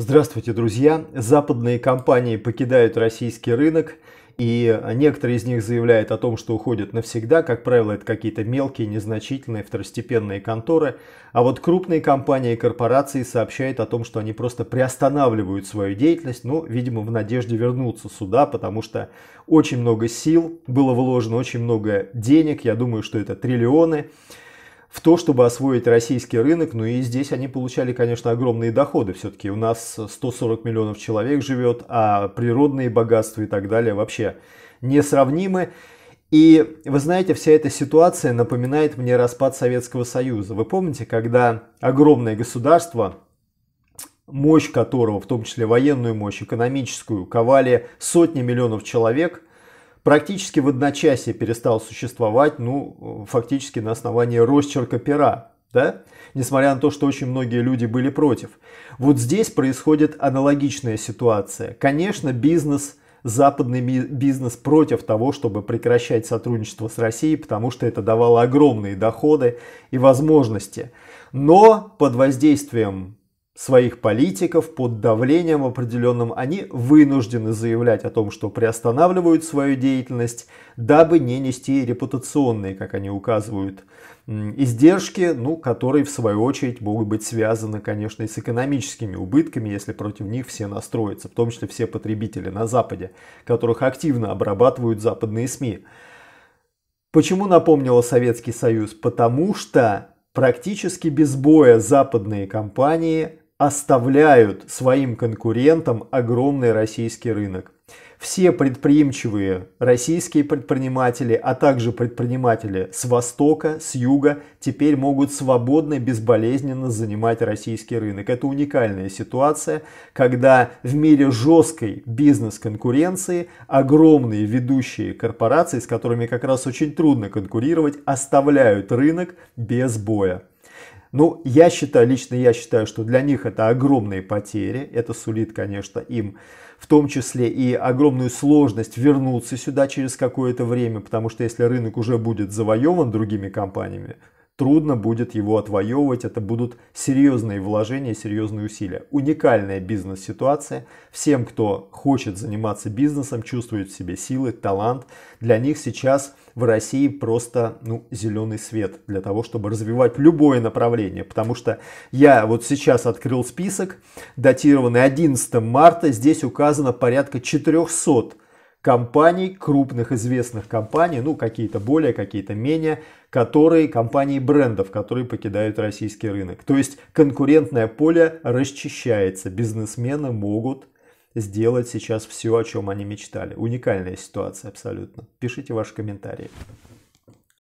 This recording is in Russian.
Здравствуйте, друзья! Западные компании покидают российский рынок, и некоторые из них заявляют о том, что уходят навсегда. Как правило, это какие-то мелкие, незначительные, второстепенные конторы. А вот крупные компании и корпорации сообщают о том, что они просто приостанавливают свою деятельность, ну, видимо, в надежде вернуться сюда, потому что очень много сил было вложено, очень много денег, я думаю, что это триллионы в то, чтобы освоить российский рынок. Ну и здесь они получали, конечно, огромные доходы. Все-таки у нас 140 миллионов человек живет, а природные богатства и так далее вообще несравнимы. И вы знаете, вся эта ситуация напоминает мне распад Советского Союза. Вы помните, когда огромное государство, мощь которого, в том числе военную мощь, экономическую, ковали сотни миллионов человек – практически в одночасье перестал существовать, ну, фактически на основании росчерка пера, да? Несмотря на то, что очень многие люди были против. Вот здесь происходит аналогичная ситуация. Конечно, бизнес западный бизнес против того, чтобы прекращать сотрудничество с Россией, потому что это давало огромные доходы и возможности. Но под воздействием своих политиков под давлением определенным, они вынуждены заявлять о том, что приостанавливают свою деятельность, дабы не нести репутационные, как они указывают, издержки, ну, которые в свою очередь могут быть связаны, конечно, и с экономическими убытками, если против них все настроятся, в том числе все потребители на Западе, которых активно обрабатывают западные СМИ. Почему напомнила Советский Союз? Потому что практически без боя западные компании оставляют своим конкурентам огромный российский рынок. Все предприимчивые российские предприниматели, а также предприниматели с востока, с юга, теперь могут свободно и безболезненно занимать российский рынок. Это уникальная ситуация, когда в мире жесткой бизнес-конкуренции огромные ведущие корпорации, с которыми как раз очень трудно конкурировать, оставляют рынок без боя. Ну, я считаю, лично я считаю, что для них это огромные потери. Это сулит, конечно, им в том числе и огромную сложность вернуться сюда через какое-то время, потому что если рынок уже будет завоеван другими компаниями, трудно будет его отвоевывать. Это будут серьезные вложения, серьезные усилия. Уникальная бизнес-ситуация. Всем, кто хочет заниматься бизнесом, чувствует в себе силы, талант. Для них сейчас в России просто ну, зеленый свет для того, чтобы развивать любое направление. Потому что я вот сейчас открыл список, датированный 11 марта. Здесь указано порядка 400 компаний, крупных известных компаний, ну какие-то более, какие-то менее, которые компании брендов, которые покидают российский рынок. То есть конкурентное поле расчищается, бизнесмены могут сделать сейчас все, о чем они мечтали. Уникальная ситуация абсолютно. Пишите ваши комментарии.